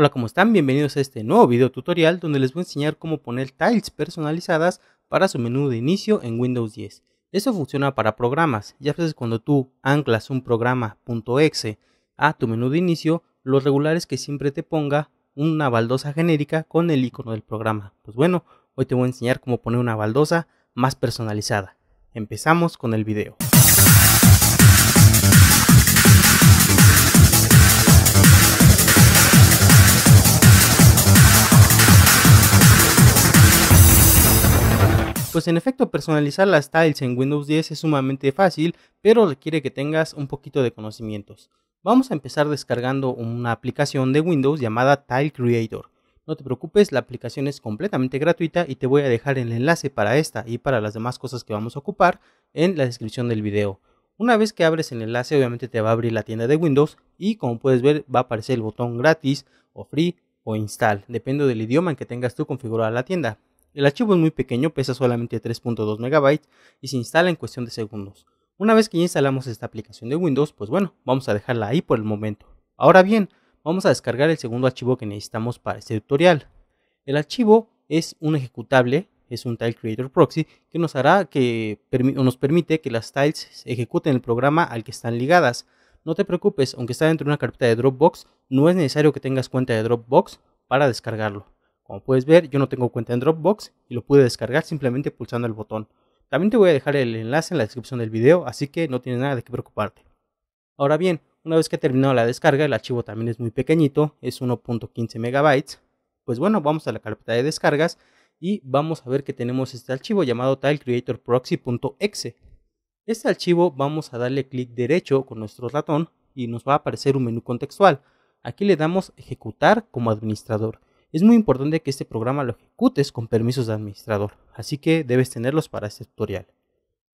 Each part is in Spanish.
Hola, ¿cómo están? Bienvenidos a este nuevo video tutorial donde les voy a enseñar cómo poner tiles personalizadas para su menú de inicio en Windows 10. Eso funciona para programas, ya sabes cuando tú anclas un programa .exe a tu menú de inicio, lo regular es que siempre te ponga una baldosa genérica con el icono del programa. Pues bueno, hoy te voy a enseñar cómo poner una baldosa más personalizada. Empezamos con el video. pues en efecto personalizar las tiles en e Windows 10 es sumamente fácil, pero requiere que tengas un poquito de conocimientos. Vamos a empezar descargando una aplicación de Windows llamada Tile Creator. No te preocupes, la aplicación es completamente gratuita y te voy a dejar el enlace para esta y para las demás cosas que vamos a ocupar en la descripción del video. Una vez que abres el enlace obviamente te va a abrir la tienda de Windows y como puedes ver va a aparecer el botón gratis o free o install, depende del idioma en que tengas tú configurada la tienda. El archivo es muy pequeño, pesa solamente 3.2 MB y se instala en cuestión de segundos. Una vez que ya instalamos esta aplicación de Windows, pues bueno, vamos a dejarla ahí por el momento. Ahora bien, vamos a descargar el segundo archivo que necesitamos para este tutorial. El archivo es un ejecutable, es un Tile Creator Proxy, que nos hará que nos permite que las tiles ejecuten el programa al que están ligadas. No te preocupes, aunque está dentro de una carpeta de Dropbox, no es necesario que tengas cuenta de Dropbox para descargarlo. Como puedes ver, yo no tengo cuenta en Dropbox y lo pude descargar simplemente pulsando el botón. También te voy a dejar el enlace en la descripción del video, así que no tienes nada de qué preocuparte. Ahora bien, una vez que he terminado la descarga, el archivo también es muy pequeñito, es 1.15 megabytes. Pues bueno, vamos a la carpeta de descargas y vamos a ver que tenemos este archivo llamado tilecreatorproxy.exe. Este archivo vamos a darle clic derecho con nuestro ratón y nos va a aparecer un menú contextual. Aquí le damos ejecutar como administrador es muy importante que este programa lo ejecutes con permisos de administrador, así que debes tenerlos para este tutorial.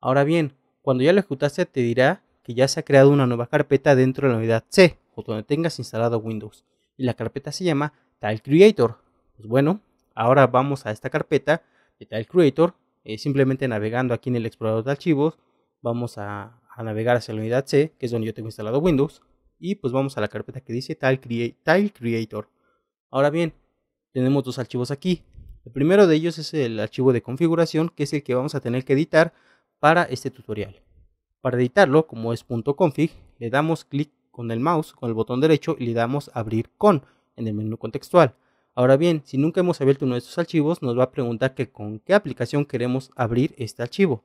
Ahora bien, cuando ya lo ejecutaste te dirá que ya se ha creado una nueva carpeta dentro de la unidad C o donde tengas instalado Windows y la carpeta se llama Tile Creator. Pues bueno, ahora vamos a esta carpeta de Tile Creator, eh, simplemente navegando aquí en el explorador de archivos, vamos a, navegar hacia la unidad C, que es donde yo tengo instalado Windows, y pues vamos a la carpeta que dice Tile Creator. Ahora bien, tenemos dos archivos aquí. El primero de ellos es el archivo de configuración, que es el que vamos a tener que editar para este tutorial. Para editarlo, como es .config, le damos clic con el mouse, con el botón derecho, y le damos abrir con en el menú contextual. Ahora bien, si nunca hemos abierto uno de estos archivos, nos va a preguntar que con qué aplicación queremos abrir este archivo.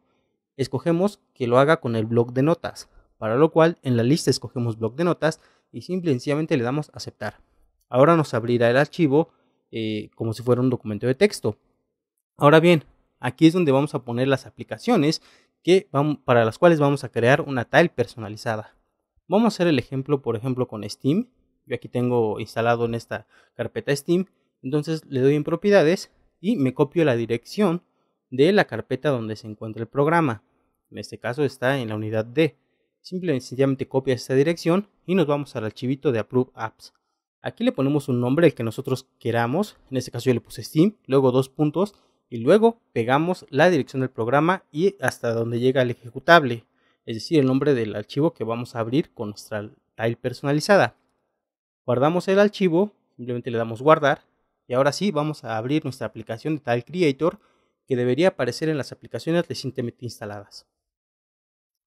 Escogemos que lo haga con el bloc de notas, para lo cual en la lista escogemos bloc de notas y simplemente le damos aceptar. Ahora nos abrirá el archivo eh, como si fuera un documento de texto. Ahora bien, aquí es donde vamos a poner las aplicaciones que para las cuales vamos a crear una tile personalizada. Vamos a hacer el ejemplo, por ejemplo, con Steam. Yo aquí tengo instalado en esta carpeta Steam. Entonces le doy en propiedades y me copio la dirección de la carpeta donde se encuentra el programa. En este caso está en la unidad D. Simplemente copia esta dirección y nos vamos al archivito de Approve Apps. Aquí le ponemos un nombre, el que nosotros queramos. En este caso yo le puse Steam, luego dos puntos y luego pegamos la dirección del programa y hasta donde llega el ejecutable. Es decir, el nombre del archivo que vamos a abrir con nuestra tile personalizada. Guardamos el archivo, simplemente le damos guardar y ahora sí vamos a abrir nuestra aplicación de Tile Creator que debería aparecer en las aplicaciones recientemente instaladas.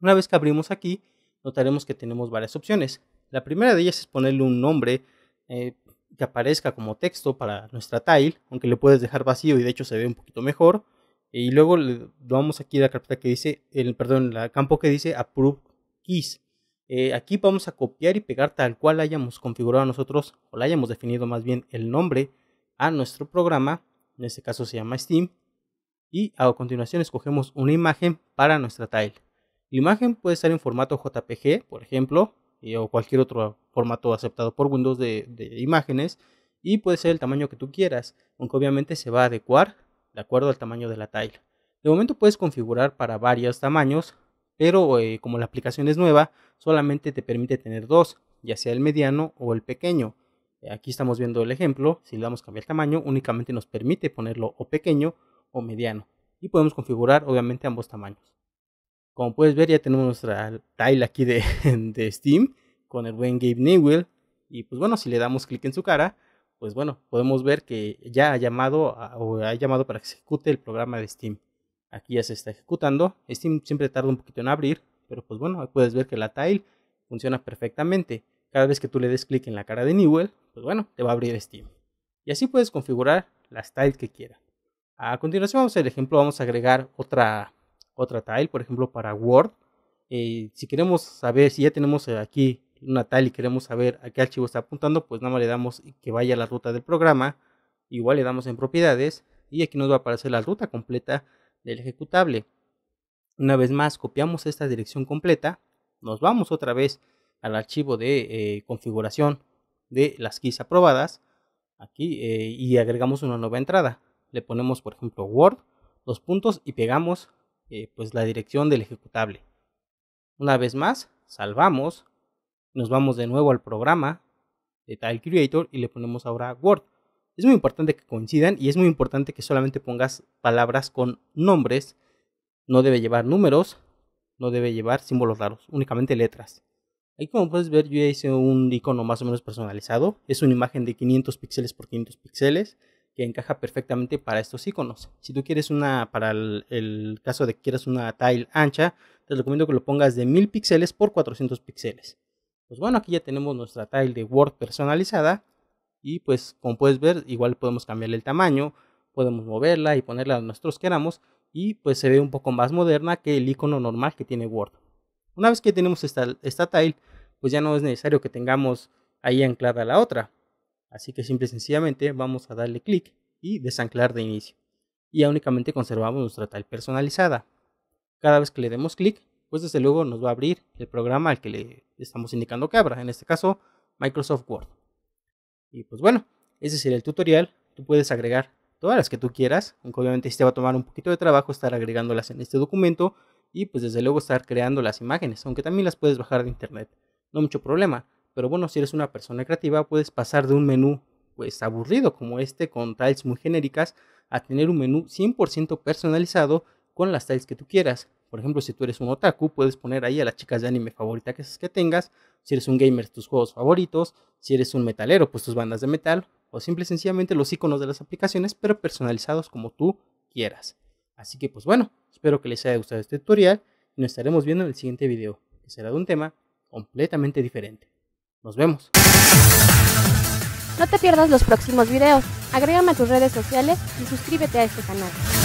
Una vez que abrimos aquí, notaremos que tenemos varias opciones. La primera de ellas es ponerle un nombre eh, que aparezca como texto para nuestra tile, aunque le puedes dejar vacío y de hecho se ve un poquito mejor. Y luego le vamos aquí a la carpeta que dice, el, perdón, el campo que dice approve keys. Eh, aquí vamos a copiar y pegar tal cual hayamos configurado nosotros o la hayamos definido más bien el nombre a nuestro programa. En este caso se llama Steam. Y a continuación escogemos una imagen para nuestra tile. La imagen puede estar en formato JPG, por ejemplo, o cualquier otro formato aceptado por Windows de, imágenes y puede ser el tamaño que tú quieras, aunque obviamente se va a adecuar de acuerdo al tamaño de la tile. De momento puedes configurar para varios tamaños, pero eh, como la aplicación es nueva, solamente te permite tener dos, ya sea el mediano o el pequeño. Eh, aquí estamos viendo el ejemplo, si le damos cambiar el tamaño, únicamente nos permite ponerlo o pequeño o mediano. Y podemos configurar obviamente ambos tamaños. Como puedes ver, ya tenemos nuestra tile aquí de, Steam con el buen Gabe Newell. Y pues bueno, si le damos clic en su cara, pues bueno, podemos ver que ya ha llamado o ha llamado para que se ejecute el programa de Steam. Aquí ya se está ejecutando. Steam siempre tarda un poquito en abrir, pero pues bueno, puedes ver que la tile funciona perfectamente. Cada vez que tú le des clic en la cara de Newell, pues bueno, te va a abrir Steam. Y así puedes configurar las tiles que quieras. A continuación, vamos al ejemplo, vamos a agregar otra otra tile, por ejemplo, para Word. Eh, si queremos saber, si ya tenemos eh, aquí una tile y queremos saber a qué archivo está apuntando, pues nada más le damos que vaya a la ruta del programa, igual le damos en propiedades y aquí nos va a aparecer la ruta completa del ejecutable. Una vez más, copiamos esta dirección completa, nos vamos otra vez al archivo de eh, configuración de las keys aprobadas aquí y agregamos una nueva entrada. Le ponemos, por ejemplo, Word, los puntos y pegamos eh, pues la dirección del ejecutable. Una vez más, salvamos, nos vamos de nuevo al programa de Tile Creator y le ponemos ahora Word. Es muy importante que coincidan y es muy importante que solamente pongas palabras con nombres. No debe llevar números, no debe llevar símbolos raros, únicamente letras. Ahí como puedes ver yo hice un icono más o menos personalizado. Es una imagen de 500 píxeles por 500 píxeles que encaja perfectamente para estos iconos. Si tú quieres una, para el, caso de que quieras una tile ancha, te recomiendo que lo pongas de 1000 píxeles por 400 píxeles. Pues bueno, aquí ya tenemos nuestra tile de Word personalizada y pues como puedes ver, igual podemos cambiarle el tamaño, podemos moverla y ponerla donde nosotros queramos y pues se ve un poco más moderna que el icono normal que tiene Word. Una vez que tenemos esta, esta tile, pues ya no es necesario que tengamos ahí anclada la otra. Así que simple y sencillamente vamos a darle clic y desanclar de inicio. Y ya únicamente conservamos nuestra tal personalizada. Cada vez que le demos clic, pues desde luego nos va a abrir el programa al que le estamos indicando que abra, en este caso Microsoft Word. Y pues bueno, ese sería el tutorial. Tú puedes agregar todas las que tú quieras, aunque obviamente te va a tomar un poquito de trabajo estar agregándolas en este documento y pues desde luego estar creando las imágenes, aunque también las puedes bajar de internet. No mucho problema. Pero bueno, si eres una persona creativa, puedes pasar de un menú pues aburrido como este con tiles muy genéricas a tener un menú 100% personalizado con las tiles que tú quieras. Por ejemplo, si tú eres un otaku, puedes poner ahí a las chicas de anime favoritas que, que tengas. Si eres un gamer, tus juegos favoritos. Si eres un metalero, pues tus bandas de metal. O simple y sencillamente los iconos de las aplicaciones, pero personalizados como tú quieras. Así que pues bueno, espero que les haya gustado este tutorial y nos estaremos viendo en el siguiente video, que será de un tema completamente diferente. Nos vemos. No te pierdas los próximos videos, agrégame a tus redes sociales y suscríbete a este canal.